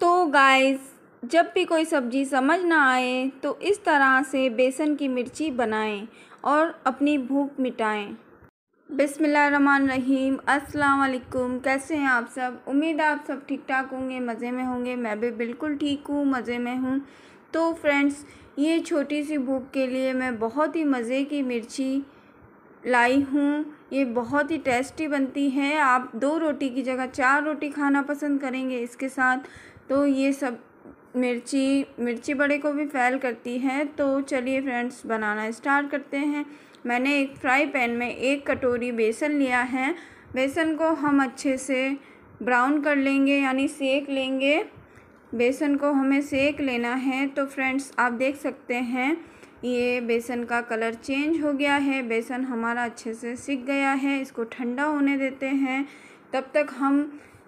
तो गाइस जब भी कोई सब्ज़ी समझ ना आए तो इस तरह से बेसन की मिर्ची बनाएं और अपनी भूख मिटाएं बिसमान असलकुम अस्सलाम कैसे हैं आप सब उम्मीद आप सब ठीक ठाक होंगे मज़े में होंगे मैं भी बिल्कुल ठीक हूँ मज़े में हूँ तो फ्रेंड्स ये छोटी सी भूख के लिए मैं बहुत ही मज़े की मिर्ची लाई हूँ ये बहुत ही टेस्टी बनती है आप दो रोटी की जगह चार रोटी खाना पसंद करेंगे इसके साथ तो ये सब मिर्ची मिर्ची बड़े को भी फैल करती है तो चलिए फ्रेंड्स बनाना स्टार्ट करते हैं मैंने एक फ्राई पैन में एक कटोरी बेसन लिया है बेसन को हम अच्छे से ब्राउन कर लेंगे यानी सेक लेंगे बेसन को हमें सेक लेना है तो फ्रेंड्स आप देख सकते हैं ये बेसन का कलर चेंज हो गया है बेसन हमारा अच्छे से सिक गया है इसको ठंडा होने देते हैं तब तक हम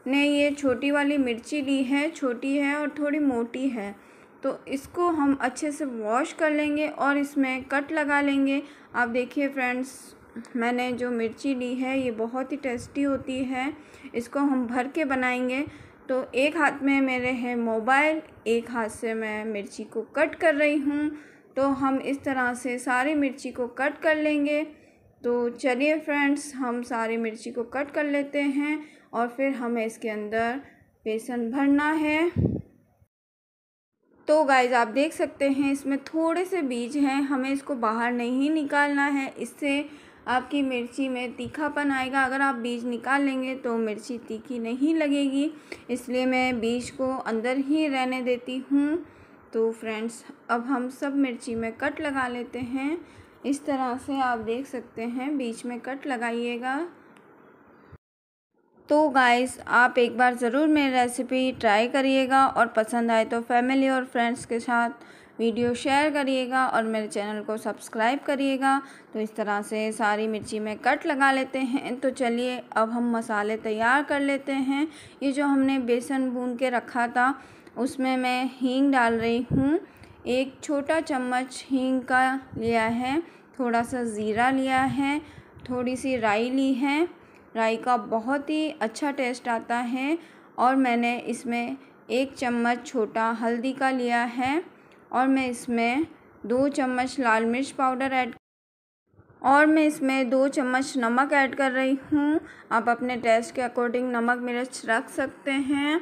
ने ये छोटी वाली मिर्ची ली है छोटी है और थोड़ी मोटी है तो इसको हम अच्छे से वॉश कर लेंगे और इसमें कट लगा लेंगे आप देखिए फ्रेंड्स मैंने जो मिर्ची ली है ये बहुत ही टेस्टी होती है इसको हम भर के बनाएंगे तो एक हाथ में मेरे है मोबाइल एक हाथ से मैं मिर्ची को कट कर रही हूँ तो हम इस तरह से सारी मिर्ची को कट कर लेंगे तो चलिए फ्रेंड्स हम सारी मिर्ची को कट कर लेते हैं और फिर हमें इसके अंदर बेसन भरना है तो गाइज आप देख सकते हैं इसमें थोड़े से बीज हैं हमें इसको बाहर नहीं निकालना है इससे आपकी मिर्ची में तीखापन आएगा अगर आप बीज निकाल लेंगे तो मिर्ची तीखी नहीं लगेगी इसलिए मैं बीज को अंदर ही रहने देती हूँ तो फ्रेंड्स अब हम सब मिर्ची में कट लगा लेते हैं इस तरह से आप देख सकते हैं बीच में कट लगाइएगा तो गाइस आप एक बार ज़रूर मेरी रेसिपी ट्राई करिएगा और पसंद आए तो फैमिली और फ्रेंड्स के साथ वीडियो शेयर करिएगा और मेरे चैनल को सब्सक्राइब करिएगा तो इस तरह से सारी मिर्ची में कट लगा लेते हैं तो चलिए अब हम मसाले तैयार कर लेते हैं ये जो हमने बेसन भून के रखा था उसमें मैं हींग डाल रही हूँ एक छोटा चम्मच हींग का लिया है थोड़ा सा ज़ीरा लिया है थोड़ी सी राई ली है राई का बहुत ही अच्छा टेस्ट आता है और मैंने इसमें एक चम्मच छोटा हल्दी का लिया है और मैं इसमें दो चम्मच लाल मिर्च पाउडर ऐड और मैं इसमें दो चम्मच नमक ऐड कर रही हूँ आप अपने टेस्ट के अकॉर्डिंग नमक मिर्च रख सकते हैं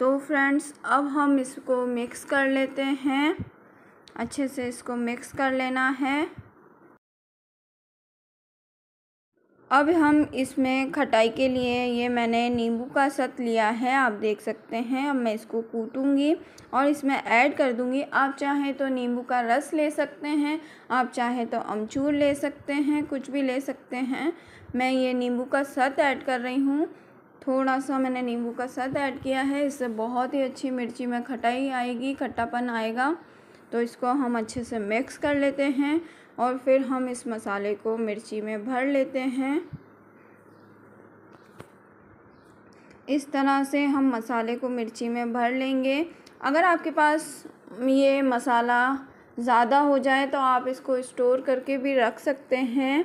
तो फ्रेंड्स अब हम इसको मिक्स कर लेते हैं अच्छे से इसको मिक्स कर लेना है अब हम इसमें खटाई के लिए ये मैंने नींबू का सत लिया है आप देख सकते हैं अब मैं इसको कूटूँगी और इसमें ऐड कर दूँगी आप चाहें तो नींबू का रस ले सकते हैं आप चाहें तो अमचूर ले सकते हैं कुछ भी ले सकते हैं मैं ये नींबू का सत ऐड कर रही हूँ थोड़ा सा मैंने नींबू का सत ऐड किया है इससे बहुत ही अच्छी मिर्ची में खटाई आएगी खट्टापन आएगा तो इसको हम अच्छे से मिक्स कर लेते हैं और फिर हम इस मसाले को मिर्ची में भर लेते हैं इस तरह से हम मसाले को मिर्ची में भर लेंगे अगर आपके पास ये मसाला ज़्यादा हो जाए तो आप इसको स्टोर करके भी रख सकते हैं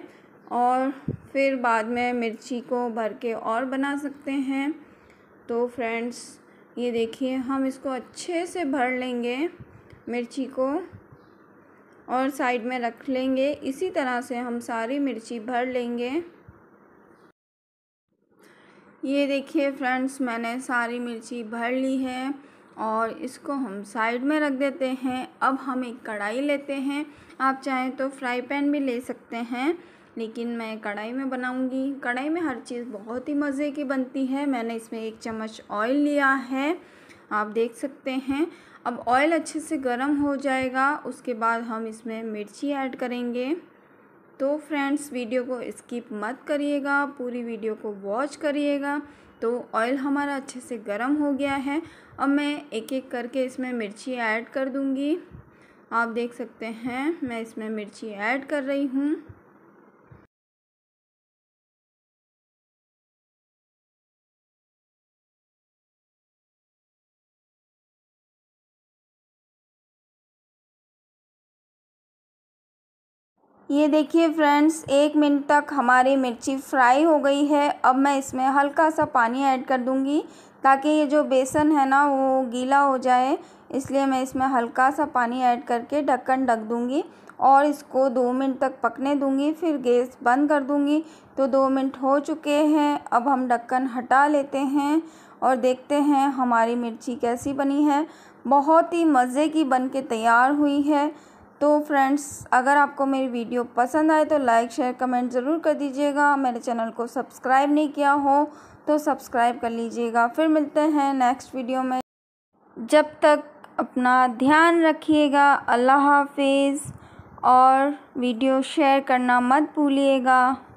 और फिर बाद में मिर्ची को भर के और बना सकते हैं तो फ्रेंड्स ये देखिए हम इसको अच्छे से भर लेंगे मिर्ची को और साइड में रख लेंगे इसी तरह से हम सारी मिर्ची भर लेंगे ये देखिए फ्रेंड्स मैंने सारी मिर्ची भर ली है और इसको हम साइड में रख देते हैं अब हम एक कढ़ाई लेते हैं आप चाहें तो फ्राई पैन भी ले सकते हैं लेकिन मैं कढ़ाई में बनाऊंगी कढ़ाई में हर चीज़ बहुत ही मज़े की बनती है मैंने इसमें एक चम्मच ऑयल लिया है आप देख सकते हैं अब ऑयल अच्छे से गर्म हो जाएगा उसके बाद हम इसमें मिर्ची ऐड करेंगे तो फ्रेंड्स वीडियो को स्किप मत करिएगा पूरी वीडियो को वॉच करिएगा तो ऑयल हमारा अच्छे से गर्म हो गया है अब मैं एक एक करके इसमें मिर्ची ऐड कर दूँगी आप देख सकते हैं मैं इसमें मिर्ची ऐड कर रही हूँ ये देखिए फ्रेंड्स एक मिनट तक हमारी मिर्ची फ्राई हो गई है अब मैं इसमें हल्का सा पानी ऐड कर दूँगी ताकि ये जो बेसन है ना वो गीला हो जाए इसलिए मैं इसमें हल्का सा पानी ऐड करके ढक्कन ढक दूँगी और इसको दो मिनट तक पकने दूँगी फिर गैस बंद कर दूँगी तो दो मिनट हो चुके हैं अब हम ढक्कन हटा लेते हैं और देखते हैं हमारी मिर्ची कैसी बनी है बहुत ही मज़े की बन के तैयार हुई है तो फ्रेंड्स अगर आपको मेरी वीडियो पसंद आए तो लाइक शेयर कमेंट ज़रूर कर दीजिएगा मेरे चैनल को सब्सक्राइब नहीं किया हो तो सब्सक्राइब कर लीजिएगा फिर मिलते हैं नेक्स्ट वीडियो में जब तक अपना ध्यान रखिएगा अल्लाह हाफिज़ और वीडियो शेयर करना मत भूलिएगा